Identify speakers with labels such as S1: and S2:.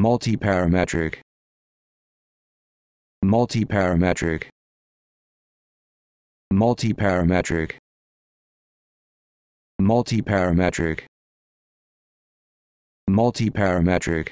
S1: multiparametric multiparametric multiparametric multiparametric multiparametric